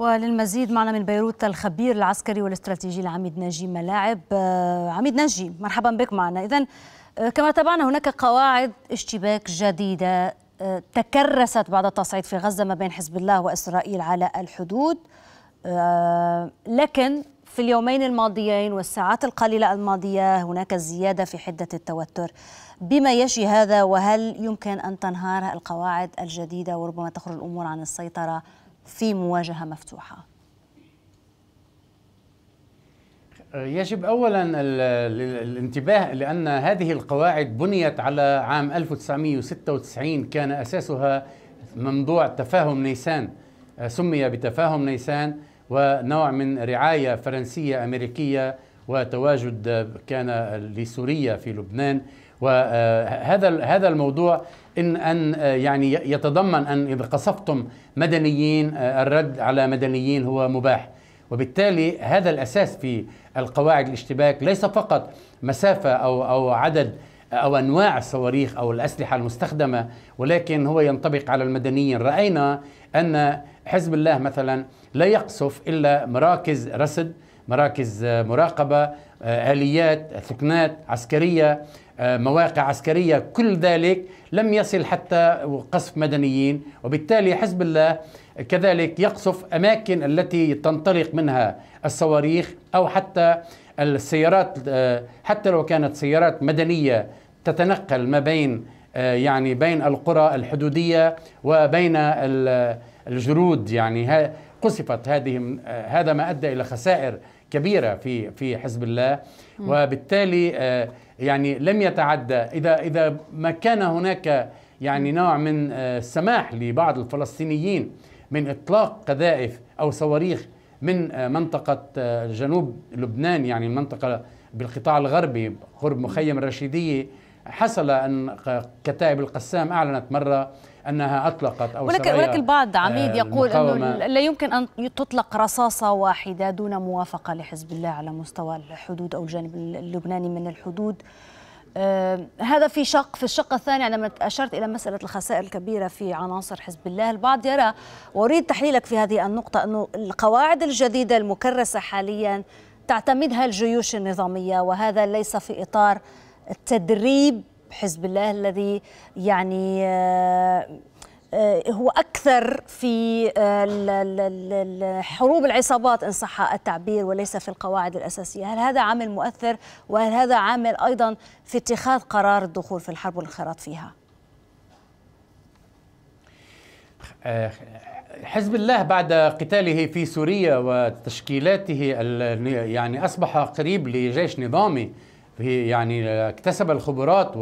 وللمزيد معنا من بيروت الخبير العسكري والاستراتيجي العميد ناجي ملاعب آه، عميد ناجي مرحبا بك معنا إذا آه، كما تابعنا هناك قواعد اشتباك جديدة آه، تكرست بعد التصعيد في غزة ما بين حزب الله وإسرائيل على الحدود لكن في اليومين الماضيين والساعات القليلة الماضية هناك زيادة في حدة التوتر بما يشي هذا وهل يمكن أن تنهار القواعد الجديدة وربما تخرج الأمور عن السيطرة في مواجهه مفتوحه؟ آه، يجب اولا الانتباه لان هذه القواعد بنيت على عام 1996 كان اساسها موضوع تفاهم نيسان آه، سمي بتفاهم نيسان ونوع من رعايه فرنسيه امريكيه وتواجد آه، كان لسوريا في لبنان وهذا هذا الموضوع ان ان آه، يعني يتضمن ان اذا قصفتم مدنيين آه، الرد على مدنيين هو مباح وبالتالي هذا الاساس في القواعد الاشتباك ليس فقط مسافه او او عدد او انواع الصواريخ او الاسلحه المستخدمه ولكن هو ينطبق على المدنيين راينا ان حزب الله مثلا لا يقصف الا مراكز رصد مراكز آه، مراقبه آه، آليات ثكنات عسكرية آه، مواقع عسكرية كل ذلك لم يصل حتى قصف مدنيين وبالتالي حزب الله كذلك يقصف أماكن التي تنطلق منها الصواريخ أو حتى السيارات آه، حتى لو كانت سيارات مدنية تتنقل ما بين يعني بين القرى الحدودية وبين الجرود يعني قصفت هذه هذا ما أدى إلى خسائر كبيره في في حزب الله وبالتالي آه، يعني لم يتعدى اذا اذا ما كان هناك يعني نوع من السماح آه، لبعض الفلسطينيين من اطلاق قذائف او صواريخ من آه، منطقه جنوب لبنان يعني المنطقه بالقطاع الغربي قرب مخيم الرشيديه حصل ان كتائب القسام اعلنت مره أنها أطلقت أو ولكن, ولكن البعض عميد آه، يقول أنه لا يمكن أن تطلق رصاصة واحدة دون موافقة لحزب الله على مستوى الحدود أو الجانب اللبناني من الحدود آه، هذا في شق في الشق الثاني عندما أشرت إلى مسألة الخسائر الكبيرة في عناصر حزب الله البعض يرى وأريد تحليلك في هذه النقطة أنه القواعد الجديدة المكرسة حاليا تعتمدها الجيوش النظامية وهذا ليس في إطار التدريب حزب الله الذي يعني آه، آه، هو أكثر في آه، حروب العصابات إن صح التعبير وليس في القواعد الأساسية هل هذا عامل مؤثر وهل هذا عامل أيضا في اتخاذ قرار الدخول في الحرب والانخراط فيها حزب الله بعد قتاله في سوريا وتشكيلاته يعني أصبح قريب لجيش نظامي هي يعني اكتسب الخبرات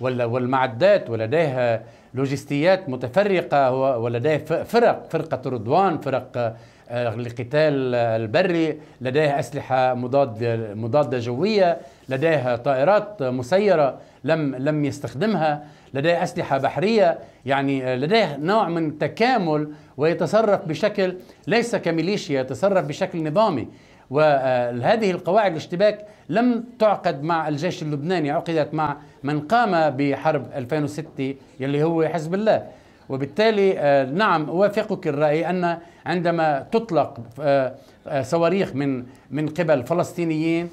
والمعدات ولديها لوجستيات متفرقة ولديه فرق فرقة رضوان فرق آه، لقتال البري لديه أسلحة مضاد مضادة جوية لديه طائرات مسيرة لم لم يستخدمها لديه أسلحة بحرية يعني آه، لديه نوع من التكامل ويتصرف بشكل ليس كميليشيا يتصرف بشكل نظامي وهذه القواعد الاشتباك لم تعقد مع الجيش اللبناني عقدت مع من قام بحرب 2006 يلي هو حزب الله وبالتالي آه، نعم اوافقك الراي ان عندما تطلق آه، آه، صواريخ من من قبل فلسطينيين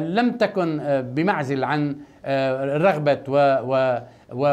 لم تكن بمعزل عن آه، رغبة و, و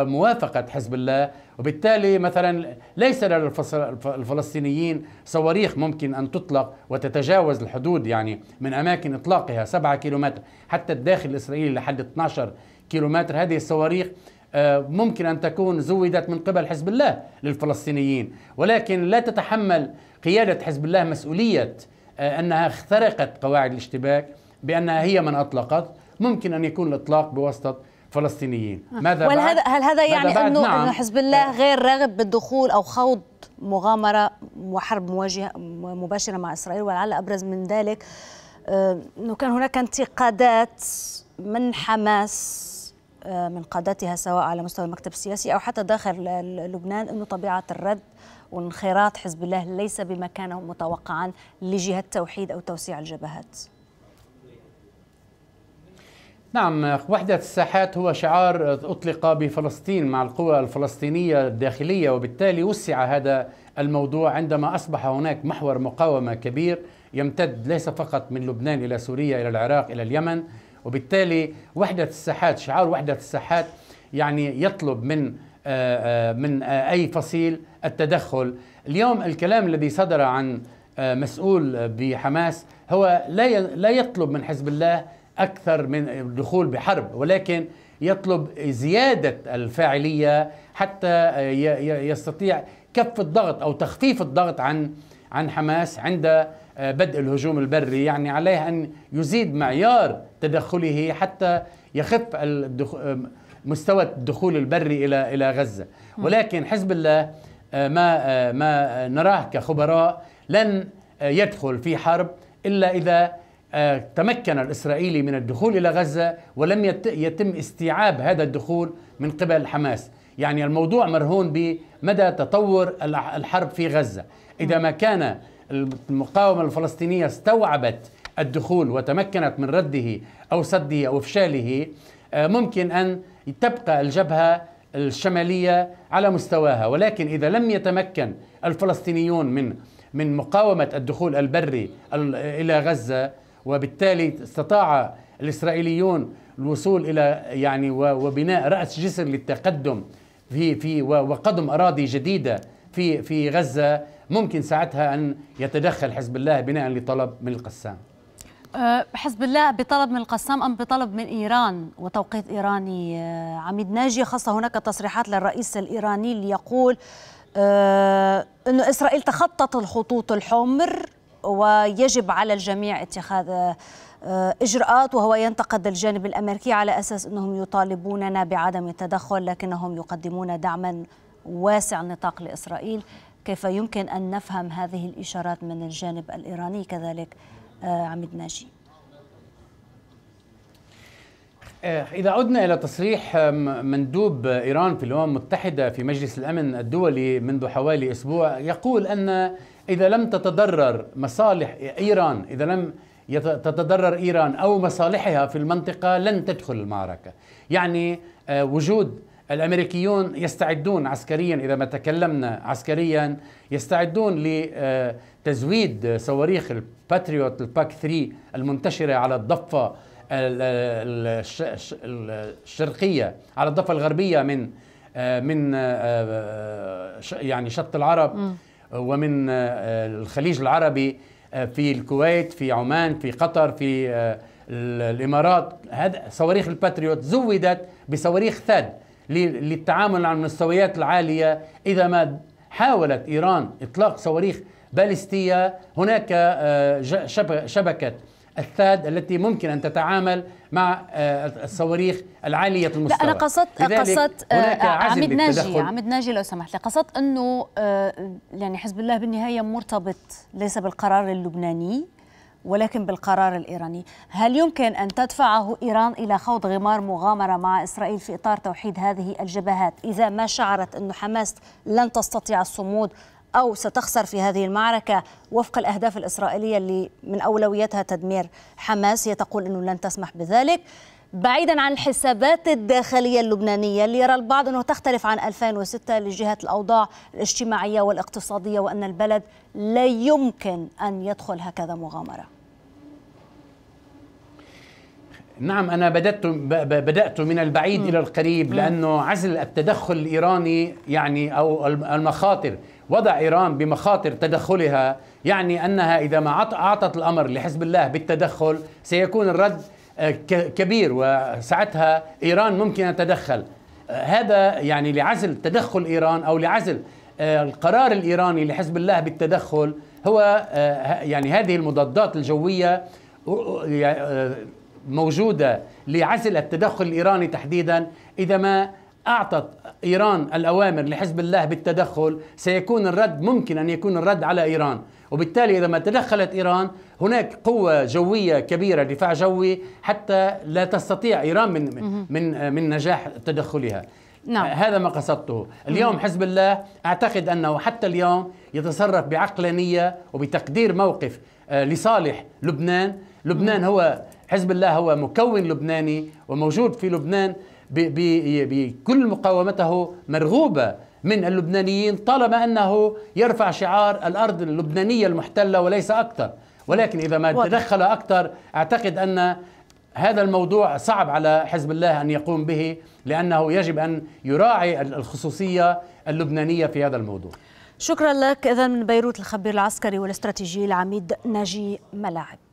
وموافقة حزب الله وبالتالي مثلا ليس للفلسطينيين صواريخ ممكن أن تطلق وتتجاوز الحدود يعني من أماكن إطلاقها 7 كيلومتر حتى الداخل الإسرائيلي لحد 12 كيلومتر هذه الصواريخ آه، ممكن أن تكون زودت من قبل حزب الله للفلسطينيين ولكن لا تتحمل قيادة حزب الله مسؤولية آه، أنها اخترقت قواعد الاشتباك بأنها هي من أطلقت ممكن أن يكون الإطلاق بواسطة فلسطينيين آه. ماذا هذا هل هذا يعني انه نعم. انه حزب الله غير راغب بالدخول او خوض مغامره وحرب مواجهه مباشره مع اسرائيل ولعل ابرز من ذلك آه، انه كان هناك انتقادات من حماس آه، من قادتها سواء على مستوى المكتب السياسي او حتى داخل لبنان انه طبيعه الرد وانخراط حزب الله ليس بما كان متوقعا لجهه توحيد او توسيع الجبهات نعم وحدة الساحات هو شعار أطلق بفلسطين مع القوى الفلسطينية الداخلية وبالتالي وسع هذا الموضوع عندما أصبح هناك محور مقاومة كبير يمتد ليس فقط من لبنان إلى سوريا إلى العراق إلى اليمن وبالتالي وحدة الساحات شعار وحدة الساحات يعني يطلب من آه، آه، من آه، أي فصيل التدخل اليوم الكلام الذي صدر عن مسؤول بحماس هو لا لا يطلب من حزب الله أكثر من الدخول بحرب ولكن يطلب زيادة الفاعلية حتى يستطيع كف الضغط أو تخفيف الضغط عن عن حماس عند آه، بدء الهجوم البري يعني عليه أن يزيد معيار تدخله حتى يخف آه، مستوى الدخول البري إلى إلى غزة ولكن حزب الله آه، ما ما نراه كخبراء لن يدخل في حرب إلا إذا آه، تمكن الإسرائيلي من الدخول إلى غزة ولم يتم استيعاب هذا الدخول من قبل حماس يعني الموضوع مرهون بمدى تطور الحرب في غزة إذا ما كان المقاومة الفلسطينية استوعبت الدخول وتمكنت من رده أو سده أو إفشاله آه، ممكن أن تبقى الجبهة الشمالية على مستواها ولكن إذا لم يتمكن الفلسطينيون من من مقاومة الدخول البري إلى غزة وبالتالي استطاع الاسرائيليون الوصول الى يعني وبناء راس جسر للتقدم في في وقدم اراضي جديده في في غزه ممكن ساعتها ان يتدخل حزب الله بناء لطلب من القسام أه، حزب الله بطلب من القسام أم بطلب من إيران وتوقيت إيراني أه، عميد ناجي خاصة هناك تصريحات للرئيس الإيراني اللي يقول أه، أنه إسرائيل تخطت الخطوط الحمر ويجب على الجميع اتخاذ آه، إجراءات وهو ينتقد الجانب الأمريكي على أساس أنهم يطالبوننا بعدم التدخل لكنهم يقدمون دعما واسع النطاق لإسرائيل كيف يمكن أن نفهم هذه الإشارات من الجانب الإيراني كذلك آه، عميد ناجي آه، إذا عدنا إلى تصريح مندوب إيران في الأمم المتحدة في مجلس الأمن الدولي منذ حوالي أسبوع يقول أن إذا لم تتضرر مصالح إيران إذا لم تتضرر إيران أو مصالحها في المنطقة لن تدخل المعركة يعني آه، وجود الامريكيون يستعدون عسكريا اذا ما تكلمنا عسكريا يستعدون لتزويد آه، صواريخ الباتريوت الباك 3 المنتشره على الضفه الشرقيه على الضفه الغربيه من آه، من يعني شط العرب م. ومن آه، آه، الخليج العربي آه، في الكويت في عمان في قطر في الامارات هذا صواريخ الباتريوت زودت بصواريخ ثاد للتعامل مع المستويات العاليه اذا ما حاولت ايران اطلاق صواريخ باليستيه هناك شبكه الثاد التي ممكن ان تتعامل مع آه، الصواريخ العاليه المستوى لا انا قصدت قصدت آه، آه، عميد ناجي عميد ناجي لو سمحت لي قصدت انه يعني حزب الله بالنهايه مرتبط ليس بالقرار اللبناني ولكن بالقرار الايراني، هل يمكن ان تدفعه ايران الى خوض غمار مغامره مع اسرائيل في اطار توحيد هذه الجبهات اذا ما شعرت انه حماس لن تستطيع الصمود أو ستخسر في هذه المعركة وفق الأهداف الإسرائيلية اللي من أولوياتها تدمير حماس هي تقول أنه لن تسمح بذلك بعيدا عن الحسابات الداخلية اللبنانية اللي يرى البعض أنه تختلف عن 2006 لجهة الأوضاع الاجتماعية والاقتصادية وأن البلد لا يمكن أن يدخل هكذا مغامرة نعم أنا بدأت بدأت من البعيد م. إلى القريب م. لأنه عزل التدخل الإيراني يعني أو المخاطر وضع إيران بمخاطر تدخلها يعني أنها إذا ما أعطت الأمر لحزب الله بالتدخل سيكون الرد آه، كبير وساعتها إيران ممكن أن تتدخل آه، هذا يعني لعزل تدخل إيران أو لعزل آه، القرار الإيراني لحزب الله بالتدخل هو يعني هذه المضادات الجوية موجودة لعزل التدخل الإيراني تحديدا إذا ما أعطت إيران الأوامر لحزب الله بالتدخل سيكون الرد ممكن أن يكون الرد على إيران وبالتالي إذا ما تدخلت إيران هناك قوة جوية كبيرة دفاع جوي حتى لا تستطيع إيران من, من, من نجاح تدخلها نعم. هذا ما قصدته اليوم حزب الله أعتقد أنه حتى اليوم يتصرف بعقلانية وبتقدير موقف آه، لصالح لبنان لبنان هو حزب الله هو مكون لبناني وموجود في لبنان بكل مقاومته مرغوبة من اللبنانيين طالما أنه يرفع شعار الأرض اللبنانية المحتلة وليس أكثر ولكن إذا ما تدخل أكثر أعتقد أن هذا الموضوع صعب على حزب الله أن يقوم به لأنه يجب أن يراعي الخصوصية اللبنانية في هذا الموضوع شكرا لك إذا من بيروت الخبير العسكري والاستراتيجي العميد ناجي ملاعب